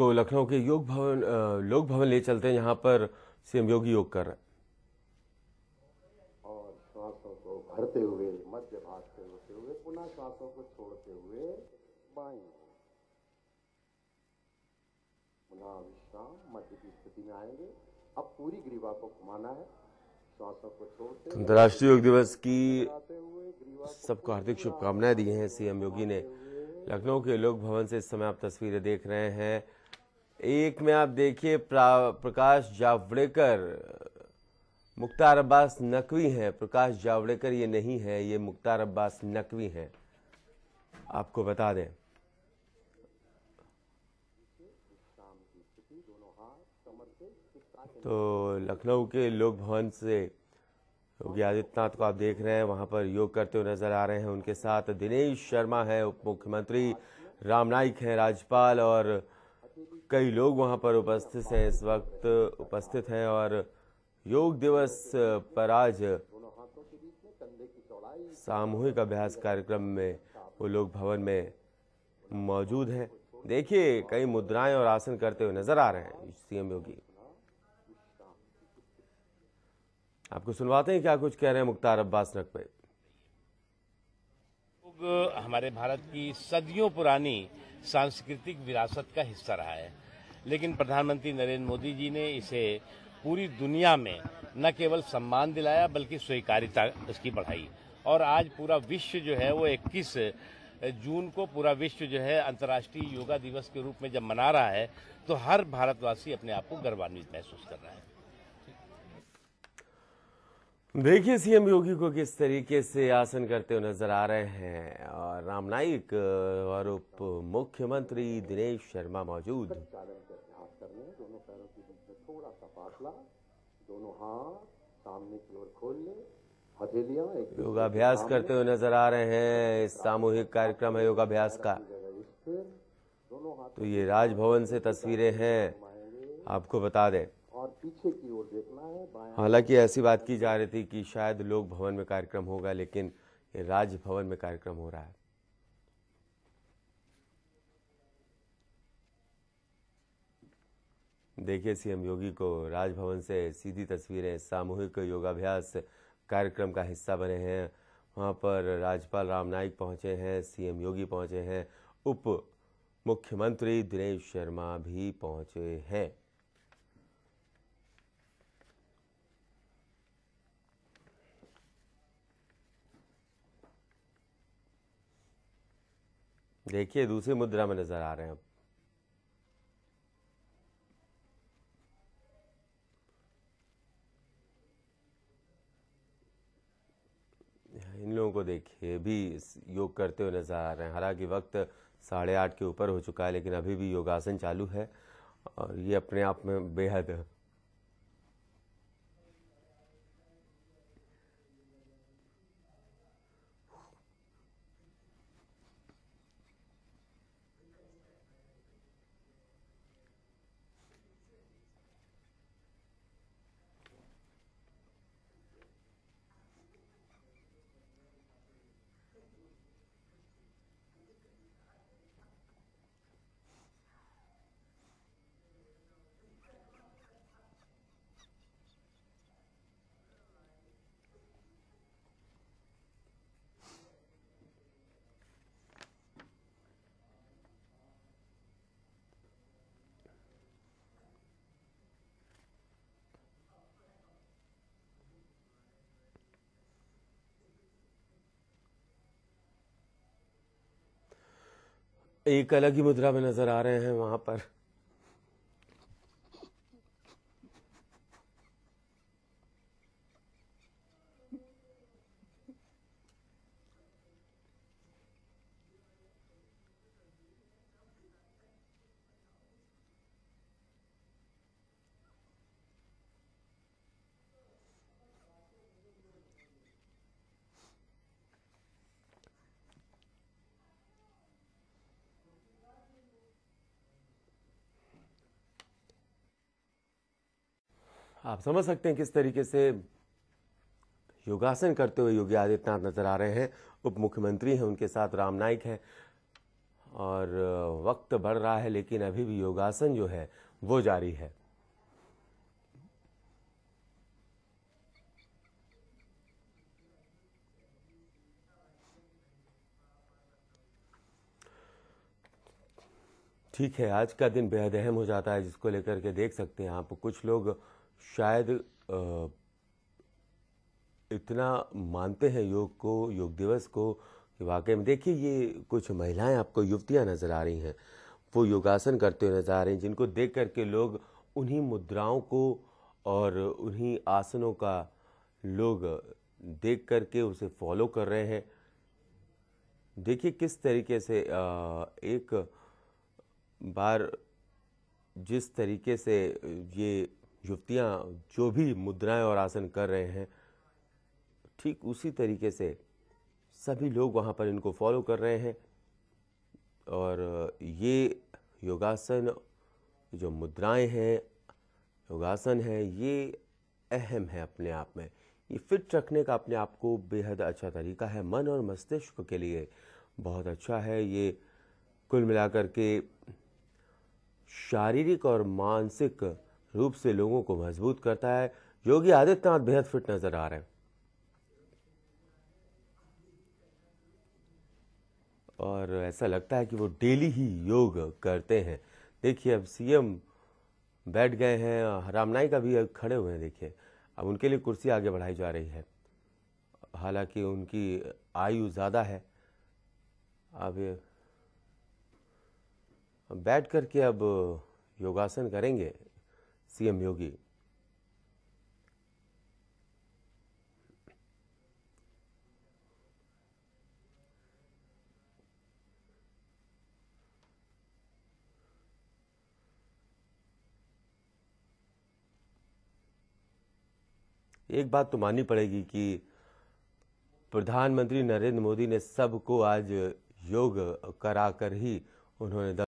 आपको लखनऊ के योग भवन लोक भवन ले चलते हैं यहाँ पर सीएम योगी योग कर रहे हैं और श्वासों को भरते हुए मध्य भाग से होते हुए पुनः श्वासों को छोड़ते हुए बाई पुनः विश्राम मध्य की स्थिति में आएंगे अब पूरी ग्रीवा को घुमाना है श्वासों को छोड़ते अंतर्राष्ट्रीय योग दिवस की सबको हार्दिक शुभकामनाएं दी हैं सीएम योगी ने लखनऊ के लोक भवन से इस समय आप तस्वीरें देख रहे हैं एक में आप देखिए प्रकाश जावड़ेकर मुख्तार अब्बास नकवी हैं प्रकाश जावड़ेकर ये नहीं है ये मुख्तार अब्बास नकवी हैं आपको बता दें तो लखनऊ के लोक भवन से योगी आदित्यनाथ को आप देख रहे हैं वहाँ पर योग करते हुए नजर आ रहे हैं उनके साथ दिनेश शर्मा हैं उप मुख्यमंत्री राम नाइक हैं राज्यपाल और कई लोग वहाँ पर उपस्थित हैं इस वक्त उपस्थित हैं और योग दिवस पर आज सामूहिक अभ्यास कार्यक्रम में वो लोग भवन में मौजूद हैं देखिए कई मुद्राएं और आसन करते हुए नजर आ रहे हैं सीएम योगी आपको सुनवाते हैं क्या कुछ कह रहे हैं मुख्तार अब्बास नकवे हमारे भारत की सदियों पुरानी सांस्कृतिक विरासत का हिस्सा रहा है लेकिन प्रधानमंत्री नरेंद्र मोदी जी ने इसे पूरी दुनिया में न केवल सम्मान दिलाया बल्कि स्वीकारिता इसकी बढ़ाई और आज पूरा विश्व जो है वो 21 जून को पूरा विश्व जो है अंतर्राष्ट्रीय योगा दिवस के रूप में जब मना रहा है तो हर भारतवासी अपने आप को गर्वान्वित महसूस कर रहा है देखिए सीएम योगी को किस तरीके से आसन करते हुए नजर आ रहे हैं और राम नाईक और उप मुख्यमंत्री दिनेश शर्मा मौजूद योगाभ्यास करते हुए नजर आ रहे हैं इस सामूहिक कार्यक्रम है योगाभ्यास का तो ये राजभवन से तस्वीरें हैं आपको बता दें पीछे की ओर देखना है हालांकि ऐसी बात की जा रही थी कि शायद लोक भवन में कार्यक्रम होगा लेकिन राजभवन में कार्यक्रम हो रहा है देखिए सीएम योगी को राजभवन से सीधी तस्वीरें सामूहिक योगाभ्यास कार्यक्रम का हिस्सा बने हैं वहाँ पर राज्यपाल राम नाईक पहुँचे हैं सीएम योगी पहुँचे हैं उप मुख्यमंत्री दिनेश शर्मा भी पहुँचे हैं देखिए दूसरी मुद्रा में नजर आ रहे हैं इन लोगों को देखिए भी योग करते हुए नजर आ रहे हैं हालांकि वक्त साढ़े आठ के ऊपर हो चुका है लेकिन अभी भी योगासन चालू है और ये अपने आप में बेहद एक अलग ही मुद्रा में नजर आ रहे हैं वहां पर आप समझ सकते हैं किस तरीके से योगासन करते हुए योगी आदित्यनाथ नजर आ रहे हैं उप मुख्यमंत्री हैं उनके साथ राम नाइक है और वक्त बढ़ रहा है लेकिन अभी भी योगासन जो है वो जारी है ठीक है आज का दिन बेहद अहम हो जाता है जिसको लेकर के देख सकते हैं आप कुछ लोग शायद इतना मानते हैं योग को योग दिवस को कि वाकई में देखिए ये कुछ महिलाएं आपको युवतियां नज़र आ रही हैं वो योगासन करते हुए नज़र आ रही हैं जिनको देख करके लोग उन्हीं मुद्राओं को और उन्हीं आसनों का लोग देख करके उसे फॉलो कर रहे हैं देखिए किस तरीके से एक बार जिस तरीके से ये युवतियाँ जो भी मुद्राएं और आसन कर रहे हैं ठीक उसी तरीके से सभी लोग वहाँ पर इनको फॉलो कर रहे हैं और ये योगासन जो मुद्राएं हैं योगासन है ये अहम है अपने आप में ये फिट रखने का अपने आप को बेहद अच्छा तरीका है मन और मस्तिष्क के लिए बहुत अच्छा है ये कुल मिलाकर के शारीरिक और मानसिक रूप से लोगों को मजबूत करता है योगी आदित्यनाथ बेहद फिट नजर आ रहे हैं और ऐसा लगता है कि वो डेली ही योग करते हैं देखिए अब सीएम बैठ गए हैं रामनाइक अभी खड़े हुए हैं देखिए अब उनके लिए कुर्सी आगे बढ़ाई जा रही है हालांकि उनकी आयु ज़्यादा है अब बैठ करके अब योगासन करेंगे सीएम योगी एक बात तो माननी पड़ेगी कि प्रधानमंत्री नरेंद्र मोदी ने सबको आज योग कराकर ही उन्होंने